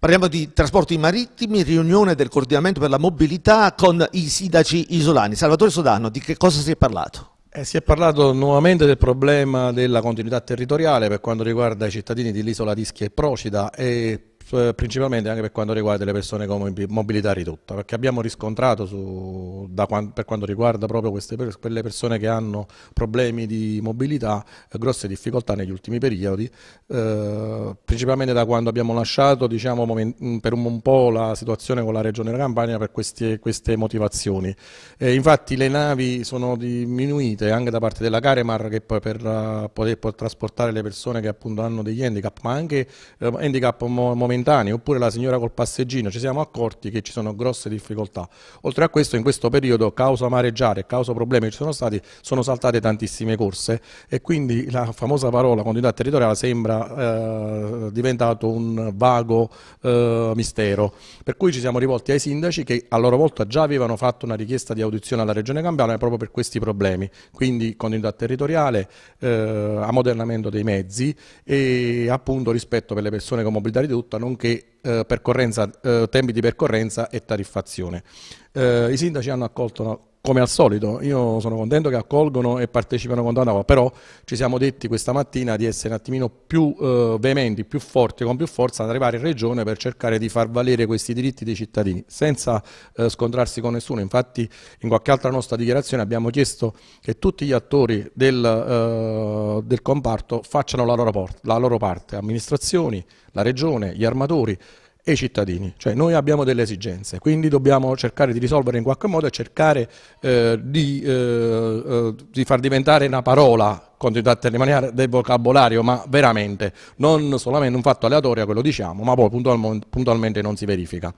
Parliamo di trasporti marittimi, riunione del coordinamento per la mobilità con i sindaci isolani. Salvatore Sodano, di che cosa si è parlato? Eh, si è parlato nuovamente del problema della continuità territoriale per quanto riguarda i cittadini dell'isola di Ischia e Procida e principalmente anche per quanto riguarda le persone con mobilità ridotta, perché abbiamo riscontrato su, quando, per quanto riguarda proprio queste, quelle persone che hanno problemi di mobilità eh, grosse difficoltà negli ultimi periodi, eh, principalmente da quando abbiamo lasciato diciamo, mm, per un po' la situazione con la Regione della Campania per queste, queste motivazioni. Eh, infatti le navi sono diminuite anche da parte della Caremar che poi per eh, poter, trasportare le persone che appunto hanno degli handicap, ma anche eh, handicap momentali 30 oppure la signora col passeggino, ci siamo accorti che ci sono grosse difficoltà. Oltre a questo, in questo periodo, causa mareggiare, causa problemi che ci sono stati, sono saltate tantissime corse e quindi la famosa parola continuità territoriale sembra eh, diventato un vago eh, mistero. Per cui ci siamo rivolti ai sindaci che a loro volta già avevano fatto una richiesta di audizione alla Regione Cambiana proprio per questi problemi, quindi continuità territoriale, eh, ammodernamento dei mezzi e appunto rispetto per le persone con mobilità ridotta nonché eh, eh, tempi di percorrenza e tariffazione. Eh, I sindaci hanno accolto come al solito, io sono contento che accolgono e partecipano con Donnarumma, però ci siamo detti questa mattina di essere un attimino più eh, veementi, più forti, con più forza ad arrivare in regione per cercare di far valere questi diritti dei cittadini, senza eh, scontrarsi con nessuno. Infatti in qualche altra nostra dichiarazione abbiamo chiesto che tutti gli attori del, eh, del comparto facciano la loro, la loro parte, amministrazioni, la regione, gli armatori, e i cittadini, cioè noi abbiamo delle esigenze, quindi dobbiamo cercare di risolvere in qualche modo e cercare eh, di, eh, eh di, far diventare una parola continuate a rimanere del vocabolario, ma veramente, non solamente un fatto aleatorio quello diciamo, ma poi puntualmente non si verifica.